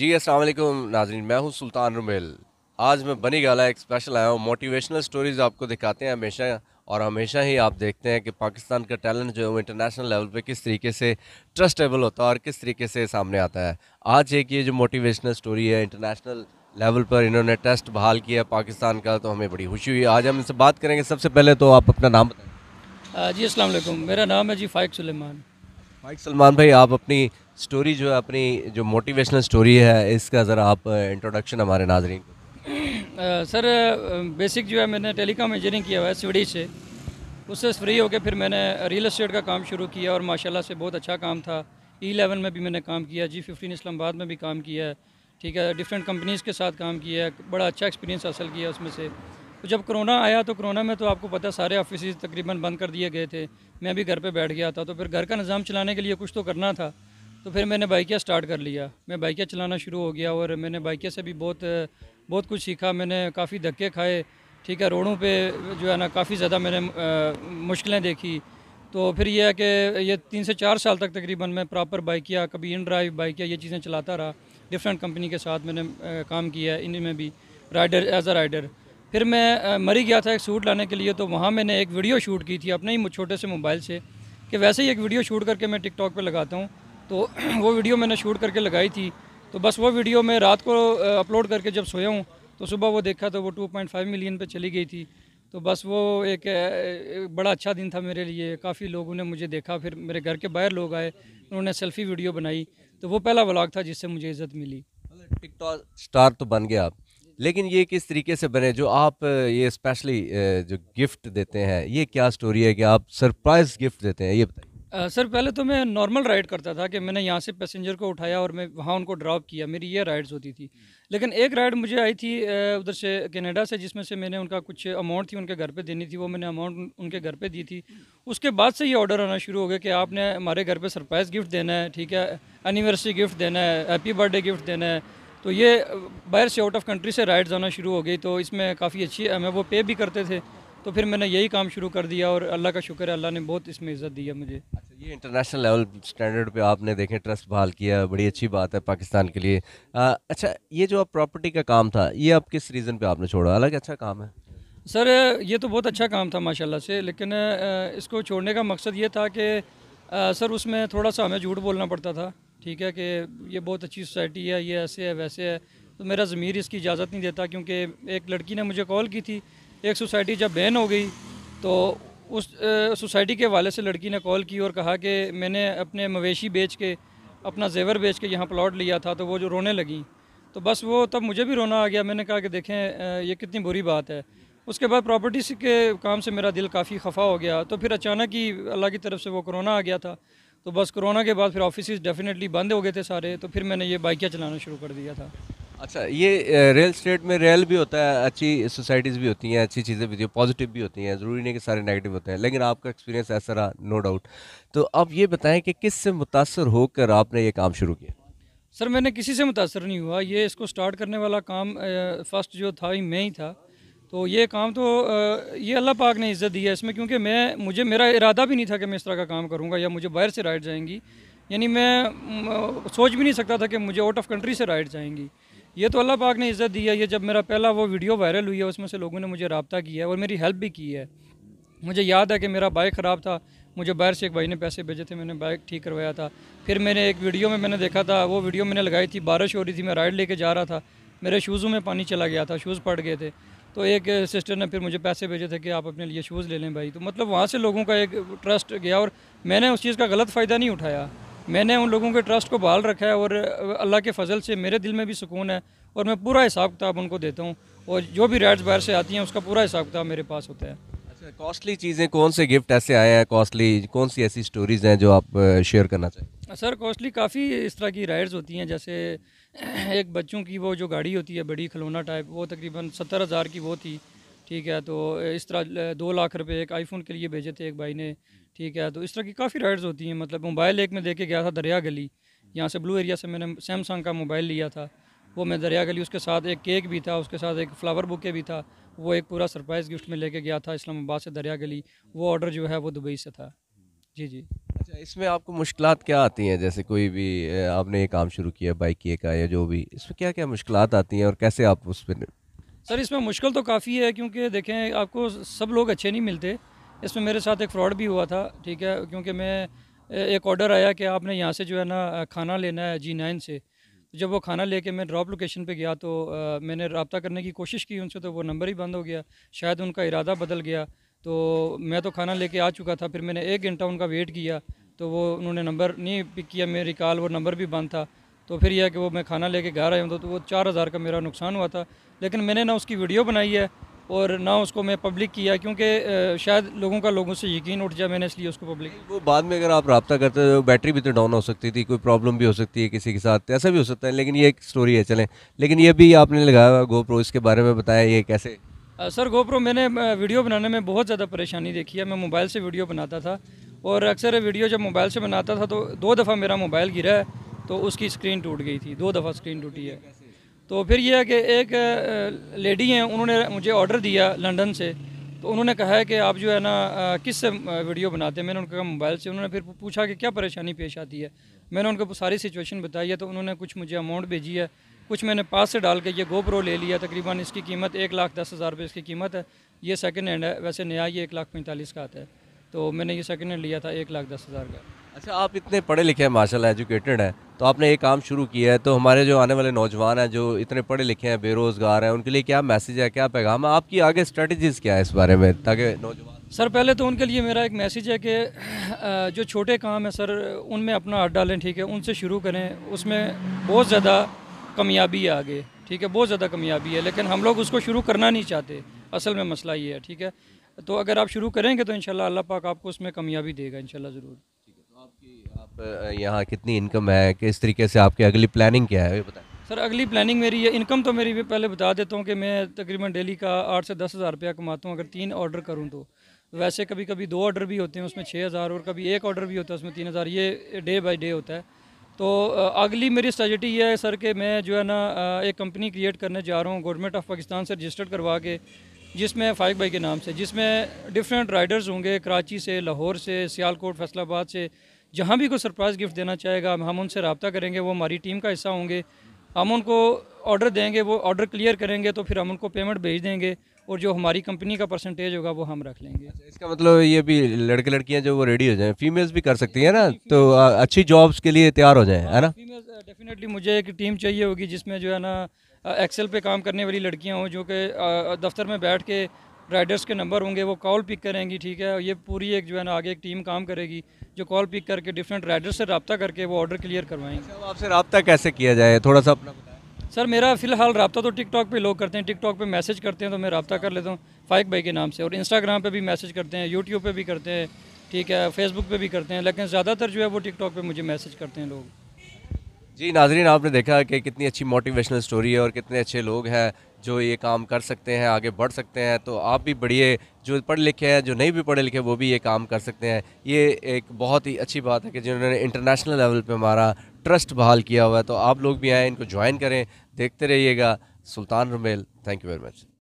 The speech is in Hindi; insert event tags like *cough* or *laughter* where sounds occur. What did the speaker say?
जी वालेकुम नाजरीन मैं हूँ सुल्तान रुमेल आज मैं बनी गाला एक स्पेशल आया हूँ मोटिवेशनल स्टोरीज़ आपको दिखाते हैं हमेशा और हमेशा ही आप देखते हैं कि पाकिस्तान का टैलेंट जो है वो इंटरनेशनल लेवल पे किस तरीके से ट्रस्टेबल होता है और किस तरीके से सामने आता है आज एक ये जो मोटिवेशनल स्टोरी है इंटरनेशनल लेवल पर इन्होंने टेस्ट बहाल किया पाकिस्तान का तो हमें बड़ी खुशी हुई आज हम इनसे बात करेंगे सबसे पहले तो आप अपना नाम बताएँ जी असल मेरा नाम है जी फ़ाइक सलेमान फ़ाइक सलमान भाई आप अपनी स्टोरी जो है अपनी जो मोटिवेशनल स्टोरी है इसका ज़रा आप इंट्रोडक्शन हमारे नाजरीन को सर बेसिक जो है मैंने टेलीकॉम इंजीनियरिंग किया हुआ है सीढ़ी से उससे फ्री होकर फिर मैंने रियल इस्टेट का काम शुरू किया और माशाल्लाह से बहुत अच्छा काम था ई e एलेवन में भी मैंने काम किया जी फिफ्टीन इस्लामाबाद में भी काम किया है ठीक है डिफरेंट कंपनीज़ के साथ काम किया है बड़ा अच्छा एक्सपीरियंस हासिल किया उसमें से तो जब कोरोना आया तो कोरोना में तो आपको पता सारे ऑफिस तकरीबन बंद कर दिए गए थे मैं भी घर पर बैठ गया था तो फिर घर का निज़ाम चलाने के लिए कुछ तो करना था तो फिर मैंने बाइकिया स्टार्ट कर लिया मैं बाइकिया चलाना शुरू हो गया और मैंने बाइकिया से भी बहुत बहुत कुछ सीखा मैंने काफ़ी धक्के खाए ठीक है रोडों पे जो है ना काफ़ी ज़्यादा मैंने मुश्किलें देखी तो फिर यह है कि ये तीन से चार साल तक तकरीबन मैं प्रॉपर बाइक या कभी इन ड्राइव बाइक या ये चीज़ें चलाता रहा डिफरेंट कंपनी के साथ मैंने काम किया है इनमें भी राइडर एज अ राइडर फिर मैं मरी गया था एक सूट लाने के लिए तो वहाँ मैंने एक वीडियो शूट की थी अपने ही छोटे से मोबाइल से कि वैसे ही एक वीडियो शूट करके मैं टिकट पर लगाता हूँ तो *clears throat* वो वीडियो मैंने शूट करके लगाई थी तो बस वो वीडियो मैं रात को अपलोड करके जब सोया हूँ तो सुबह वो देखा तो वो 2.5 मिलियन पे चली गई थी तो बस वो एक, एक बड़ा अच्छा दिन था मेरे लिए काफ़ी लोगों ने मुझे देखा फिर मेरे घर के बाहर लोग आए उन्होंने सेल्फी वीडियो बनाई तो वो पहला व्लॉग था जिससे मुझे इज़्ज़त मिली टिकटॉक स्टार तो बन गया आप लेकिन ये किस तरीके से बने जो आप ये स्पेशली जो गिफ्ट देते हैं ये क्या स्टोरी है कि आप सरप्राइज़ गिफ्ट देते हैं ये बताइए आ, सर पहले तो मैं नॉर्मल राइड करता था कि मैंने यहाँ से पैसेंजर को उठाया और मैं वहाँ उनको ड्रॉप किया मेरी ये राइड्स होती थी लेकिन एक राइड मुझे आई थी उधर से कनाडा से जिसमें से मैंने उनका कुछ अमाउंट थी उनके घर पे देनी थी वो मैंने अमाउंट उनके घर पे दी थी उसके बाद से ये ऑर्डर आना शुरू हो गया कि आपने हमारे घर पर सरप्राइज़ गिफ्ट देना है ठीक है एनिवर्सरी गिफ्ट देना है हैप्पी बर्थडे गिफ्ट देना है तो ये बाहर से आउट ऑफ कंट्री से राइड्स आना शुरू हो गई तो इसमें काफ़ी अच्छी हमें वो पे भी करते थे तो फिर मैंने यही काम शुरू कर दिया और अल्लाह का शुक्र है अल्लाह ने बहुत इसमें इज़्ज़त दी है मुझे अच्छा ये इंटरनेशनल लेवल स्टैंडर्ड पे आपने देखें ट्रस्ट बहाल किया बड़ी अच्छी बात है पाकिस्तान के लिए आ, अच्छा ये जो आप प्रॉपर्टी का काम था ये आप किस रीज़न पे आपने छोड़ा अलग अच्छा काम है सर ये तो बहुत अच्छा काम था माशाल्लाह से लेकिन इसको छोड़ने का मकसद ये था कि सर उसमें थोड़ा सा हमें झूठ बोलना पड़ता था ठीक है कि ये बहुत अच्छी सोसाइटी है ये ऐसे है वैसे है तो मेरा ज़मीर इसकी इजाज़त नहीं देता क्योंकि एक लड़की ने मुझे कॉल की थी एक सोसाइटी जब बैन हो गई तो उस सोसाइटी के वाले से लड़की ने कॉल की और कहा कि मैंने अपने मवेशी बेच के अपना जेवर बेच के यहाँ प्लॉट लिया था तो वो जो रोने लगी तो बस वो तब मुझे भी रोना आ गया मैंने कहा कि देखें ये कितनी बुरी बात है उसके बाद प्रॉपर्टी के काम से मेरा दिल काफ़ी खफा हो गया तो फिर अचानक ही अल्लाह की तरफ से वो कोरोना आ गया था तो बस कोरोना के बाद फिर ऑफिस डेफिनेटली बंद हो गए थे सारे तो फिर मैंने ये बाइकियाँ चलाना शुरू कर दिया था अच्छा ये रियल स्टेट में रियल भी होता है अच्छी सोसाइटीज़ भी होती हैं अच्छी चीज़ें भी होती हैं पॉजिटिव भी होती हैं ज़रूरी नहीं कि सारे नेगेटिव होते हैं लेकिन आपका एक्सपीरियंस ऐसा रहा नो डाउट तो अब ये बताएं कि किस से मुतासर होकर आपने ये काम शुरू किया सर मैंने किसी से मुतासर नहीं हुआ ये इसको स्टार्ट करने वाला काम फर्स्ट जो था ही मैं ही था तो ये काम तो ये अल्लाह पाक ने इज़्ज़त दी है इसमें क्योंकि मैं मुझे मेरा इरादा भी नहीं था कि मैं इस तरह का काम करूँगा या मुझे बाहर से राइड जाएंगी यानी मैं सोच भी नहीं सकता था कि मुझे आउट ऑफ कंट्री से राइड जाएंगी ये तो अल्लाह पाक ने इज़्ज़त दी है ये जब मेरा पहला वो वीडियो वायरल हुई है उसमें से लोगों ने मुझे रबता किया है और मेरी हेल्प भी की है मुझे याद है कि मेरा बाइक ख़राब था मुझे बाहर से एक भाई ने पैसे भेजे थे मैंने बाइक ठीक करवाया था फिर मैंने एक वीडियो में मैंने देखा था वो वीडियो मैंने लगाई थी बारिश हो रही थी मैं राइड लेके जा रहा था मेरे शूज़ों में पानी चला गया था शूज़ पड़ गए थे तो एक सिस्टर ने फिर मुझे पैसे भेजे थे कि आप अपने लिए शूज़ ले लें भाई तो मतलब वहाँ से लोगों का एक ट्रस्ट गया और मैंने उस चीज़ का गलत फ़ायदा नहीं उठाया मैंने उन लोगों के ट्रस्ट को बहाल रखा है और अल्लाह के फजल से मेरे दिल में भी सुकून है और मैं पूरा हिसाब किताब उनको देता हूँ और जो भी राइड्स बाहर से आती हैं उसका पूरा हिसाब किताब मेरे पास होता है अच्छा कॉस्टली चीज़ें कौन से गिफ्ट ऐसे आए हैं कॉस्टली कौन सी ऐसी स्टोरीज़ हैं जो आप शेयर करना चाहें सर कॉस्टली काफ़ी इस तरह की राइड्स होती हैं जैसे *clears throat* एक बच्चों की वो जो गाड़ी होती है बड़ी खिलौना टाइप वो तकरीबन सत्तर हज़ार की वो थी ठीक है तो इस तरह दो लाख रुपए एक आईफोन के लिए भेजे थे एक भाई ने ठीक है तो इस तरह की काफ़ी राइड्स होती हैं मतलब मोबाइल एक में देखे गया था दरिया गली यहाँ से ब्लू एरिया से मैंने सैमसंग का मोबाइल लिया था वो मैं दरिया गली उसके साथ एक केक भी था उसके साथ एक फ्लावर बुके भी था वो एक पूरा सरप्राइज़ गिफ्ट में लेके गया था इस्लामाबाद से दरिया गली वो ऑर्डर जो है वो दुबई से था जी जी अच्छा इसमें आपको मुश्किल क्या आती हैं जैसे कोई भी आपने ये काम शुरू किया बाइक का या जो भी इसमें क्या क्या मुश्किल आती हैं और कैसे आप उस पर सर इसमें मुश्किल तो काफ़ी है क्योंकि देखें आपको सब लोग अच्छे नहीं मिलते इसमें मेरे साथ एक फ़्रॉड भी हुआ था ठीक है क्योंकि मैं एक ऑर्डर आया कि आपने यहाँ से जो है ना खाना लेना है जी नाइन से जब वो खाना लेके मैं ड्रॉप लोकेशन पे गया तो आ, मैंने रबता करने की कोशिश की उनसे तो वो नंबर ही बंद हो गया शायद उनका इरादा बदल गया तो मैं तो खाना लेके आ चुका था फिर मैंने एक घंटा उनका वेट किया तो वो उन्होंने नंबर नहीं पिक किया मेरी कॉल वो नंबर भी बंद था तो फिर यह कि वो मैं खाना लेके घर आया हूँ तो वो चार हज़ार का मेरा नुकसान हुआ था लेकिन मैंने ना उसकी वीडियो बनाई है और ना उसको मैं पब्लिक किया क्योंकि शायद लोगों का लोगों से यकीन उठ जाए मैंने इसलिए उसको पब्लिक वो बाद में अगर आप रबता करते तो बैटरी भी तो डाउन हो सकती थी कोई प्रॉब्लम भी हो सकती है किसी के साथ ऐसा भी हो सकता है लेकिन ये एक स्टोरी है चलें लेकिन ये भी आपने लगाया गोप्रो इसके बारे में बताया ये कैसे सर गोप्रो मैंने वीडियो बनाने में बहुत ज़्यादा परेशानी देखी है मैं मोबाइल से वीडियो बनाता था और अक्सर वीडियो जब मोबाइल से बनाता था तो दो दफ़ा मेरा मोबाइल गिरा है तो उसकी स्क्रीन टूट गई थी दो दफ़ा स्क्रीन टूटी है तो फिर यह है कि एक लेडी हैं उन्होंने मुझे ऑर्डर दिया लंदन से तो उन्होंने कहा है कि आप जो है ना किस से वीडियो बनाते हैं मैंने उनको कहा मोबाइल से उन्होंने फिर पूछा कि क्या परेशानी पेश आती है मैंने उनको सारी सिचुएशन बताई है तो उन्होंने कुछ मुझे अमाउंट भेजी है कुछ मैंने पास से डाल के ये गोप्रो ले लिया तकरीबन इसकी कीमत एक लाख दस हज़ार रुपये इसकी कीमत है ये सेकेंड हैंड है वैसे नया ये एक लाख पैंतालीस का आता है तो मैंने ये सेकेंड हैंड लिया था एक लाख दस हज़ार का अच्छा आप इतने पढ़े लिखे हैं माशाल्लाह एजुकेटेड हैं तो आपने ये काम शुरू किया है तो हमारे जो आने वाले नौजवान हैं जो इतने पढ़े लिखे हैं बेरोज़गार हैं उनके लिए क्या मैसेज है क्या पैगाम है आपकी आगे स्ट्रेटजीज़ क्या है इस बारे में ताकि नौजवान सर पहले तो उनके लिए मेरा एक मैसेज है कि जो छोटे काम है सर उनमें अपना हाथ डालें ठीक है उनसे शुरू करें उसमें बहुत ज़्यादा कमियाबी है आगे ठीक है बहुत ज़्यादा कमियाबी है लेकिन हम लोग उसको शुरू करना नहीं चाहते असल में मसला ये है ठीक है तो अगर आप शुरू करेंगे तो इन अल्लाह पाक आपको उसमें कमियाबी देगा इन ज़रूर आपकी आप यहाँ कितनी इनकम है किस तरीके से आपकी अगली प्लानिंग क्या है ये बताएं सर अगली प्लानिंग मेरी है इनकम तो मेरी भी पहले बता देता हूँ कि मैं तकरीबन डेली का आठ से दस हज़ार रुपया कमाता हूँ अगर तीन ऑर्डर करूँ तो वैसे कभी कभी दो ऑर्डर भी होते हैं उसमें छः हज़ार और कभी एक ऑर्डर भी होता है उसमें तीन हज़ार ये डे बाई डे होता है तो अगली मेरी स्ट्रेटी ये है सर कि मैं जो है ना एक कंपनी क्रिएट करने जा रहा हूँ गवर्नमेंट ऑफ पाकिस्तान से रजिस्टर्ड करवा के जिसमें फाइक भाई के नाम से जिसमें डिफरेंट राइडर्स होंगे कराची से लाहौर से सियालकोट फैसलाबाद से जहाँ भी कोई सरप्राइज़ गिफ्ट देना चाहेगा हम उनसे रबता करेंगे वो हमारी टीम का हिस्सा होंगे हम उनको ऑर्डर देंगे वो ऑर्डर क्लियर करेंगे तो फिर हम उनको पेमेंट भेज देंगे और जो हमारी कंपनी का परसेंटेज होगा वो हम रख लेंगे अच्छा, इसका मतलब ये भी लड़के लड़कियाँ जो वो रेडी हो जाएं फीमेल्स भी कर सकती हैं ना तो अच्छी जॉब्स के लिए तैयार हो जाएं है ना फीमेल्स डेफिनेटली uh, मुझे एक टीम चाहिए होगी जिसमें जो है ना एक्सेल uh, पे काम करने वाली लड़कियाँ हों जो कि uh, दफ्तर में बैठ के राइडर्स के नंबर होंगे वो कॉल पिक करेंगी ठीक है ये पूरी एक जो है ना आगे एक टीम काम करेगी जो कॉल पिक करके डिफरेंट राइडर्स से रबता करके वो ऑर्डर क्लियर करवाएंगे अच्छा, आपसे रबता कैसे किया जाए थोड़ा सा अपना सर मेरा फ़िलहाल रबता तो टिकटॉक पे लोग करते हैं टिकटॉक पे मैसेज करते हैं तो मैं रबता कर लेता हूँ फाइक भाई के नाम से और इंस्टाग्राम पे भी मैसेज करते हैं यूट्यूब पे भी करते हैं ठीक है फेसबुक पे भी करते हैं लेकिन ज़्यादातर जो है वो टिकटॉक पे मुझे मैसेज करते हैं लोग जी नाजरीन आपने देखा कि कितनी अच्छी मोटिवेशनल स्टोरी है और कितने अच्छे लोग हैं जो ये काम कर सकते हैं आगे बढ़ सकते हैं तो आप भी बढ़िए जो पढ़े लिखे हैं जो नहीं भी पढ़े लिखे वो भी ये काम कर सकते हैं ये एक बहुत ही अच्छी बात है कि जिन्होंने इंटरनेशनल लेवल पे हमारा ट्रस्ट बहाल किया हुआ है तो आप लोग भी आएँ इनको ज्वाइन करें देखते रहिएगा Sultan Rumel thank you very much